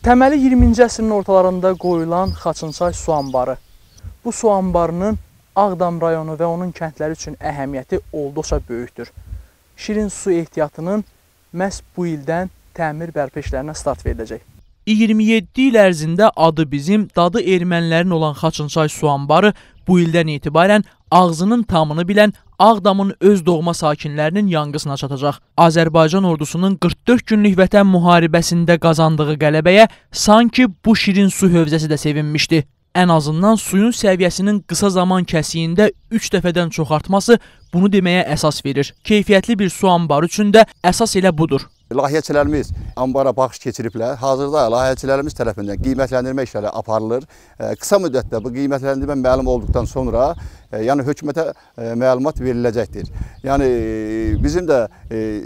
Təməli 20-ci əsrin ortalarında qoyulan Xaçınçay su anbarı. Bu su anbarının Ağdam rayonu və onun kəndləri üçün əhəmiyyəti olduqca böyükdür. Şirin su ehtiyatının məhz bu ildən təmir bərpa işlərinə start veriləcək. 27 il ərzində adı bizim, dadı ermənilərin olan Xaçınçay suanbarı bu ildən etibarən ağzının tamını bilən Ağdamın öz doğma sakinlərinin yanğısına çatacaq. Azərbaycan ordusunun 44 günlük vətən müharibəsində qazandığı qələbəyə sanki bu şirin su hövzəsi də sevinmişdi ən azından suyun səviyyəsinin qısa zaman kəsiyində 3 dəfədən çox artması bunu deməyə əsas verir. Keyfiyyətli bir su anbarı üçün də əsas elə budur. Layihəçilərimiz ambara baxış keçiriblər. Hazırda layihəçilərimiz tərəfindən qiymətləndirmə işləri aparılır. Qısa müddətdə bu qiymətləndirmə məlum olduqdan sonra yəni hökumətə məlumat veriləcəkdir. Yəni bizim də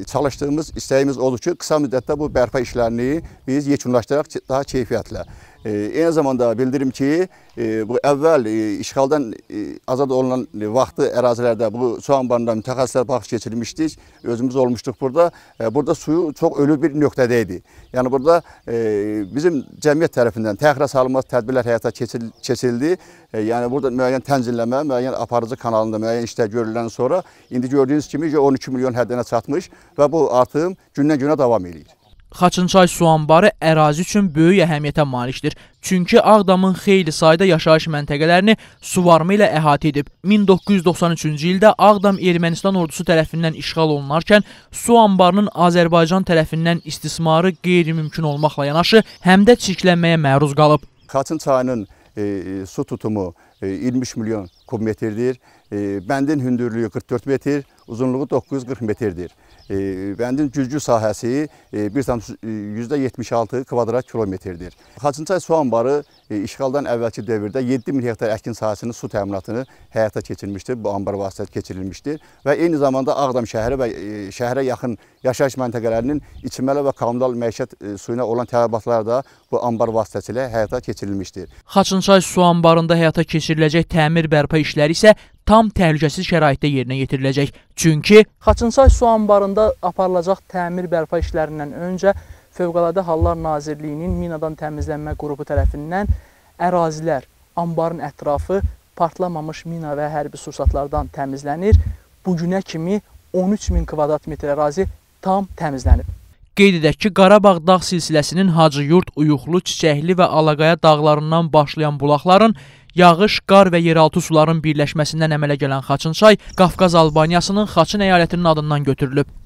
çalışdığımız istəyimiz odur ki, qısa müddətdə bu bərpa işlərini biz yekunlaşdıraq daha keyfiyyətlə. Eyni zamanda bildirim ki, e, bu əvvəl e, işğaldan e, azad olunan vaxtı ərazilərdə bu su anbarında mütəxəssislər baxış keçirmişdik. Özümüz olmuşduq burada. Burada suyu çox ölü bir nöqtədə idi. Yəni burada bizim cəmiyyət tərəfindən təxirə salınmaz tədbirlər həyata keçirildi. Yəni burada müəyyən tənzilləmə, müəyyən aparıcı kanalında müəyyən işlər görülən sonra indi gördüyünüz kimi 12 milyon həddinə çatmış və bu artım gündən-günə davam edir. Xaçınçay su anbarı ərazi üçün böyük əhəmiyyətə malikdir. Çünki Ağdamın xeyli sayda yaşayış məntəqələrini suvarma ilə əhatə edib. 1993-cü ildə Ağdam Ermənistan ordusu tərəfindən işğal olunarkən su anbarının Azərbaycan tərəfindən istismarı qeyri-mümkün olmaqla yanaşı, həm də çirklənməyə məruz qalıb. Xaçın çayının e, e, su tutumu 23 milyon kub metrdir. Bəndin hündürlüyü 44 metr, uzunluğu 940 metrdir. Bəndin cüzgü sahəsi 1,76 e, e, kvadrat kilometrdir. Xaçınçay su anbarı e, işğaldan əvvəlki dövrdə 7 min hektar əkin sahəsinin su təminatını həyata keçirmişdir, bu anbar vasitəsi keçirilmişdir və eyni zamanda Ağdam şəhəri və şəhərə yaxın yaşayış məntəqələrinin içməli və kommunal məişət suyuna olan tələbatları da bu anbar vasitəsilə həyata keçirilmişdir. Xaçınçay su anbarında həyata keçirilmişdir keçiriləcək təmir bərpa işləri isə tam təhlükəsiz şəraitdə yerinə yetiriləcək. Çünki Xaçınsay su anbarında aparılacaq təmir bərpa işlərindən öncə Fövqəladə Hallar Nazirliyinin minadan təmizlənmə qrupu tərəfindən ərazilər, anbarın ətrafı partlamamış mina və hərbi sursatlardan təmizlənir. Bu günə kimi 13 min kvadrat metr ərazi tam təmizlənib. Qeyd edək ki, Qarabağ dağ silsiləsinin Hacıyurt, Uyuqlu, Çiçəkli və Alaqaya dağlarından başlayan bulaqların yağış, qar və yeraltı suların birləşməsindən əmələ gələn Xaçınçay Qafqaz Albaniyasının Xaçın əyalətinin adından götürülüb.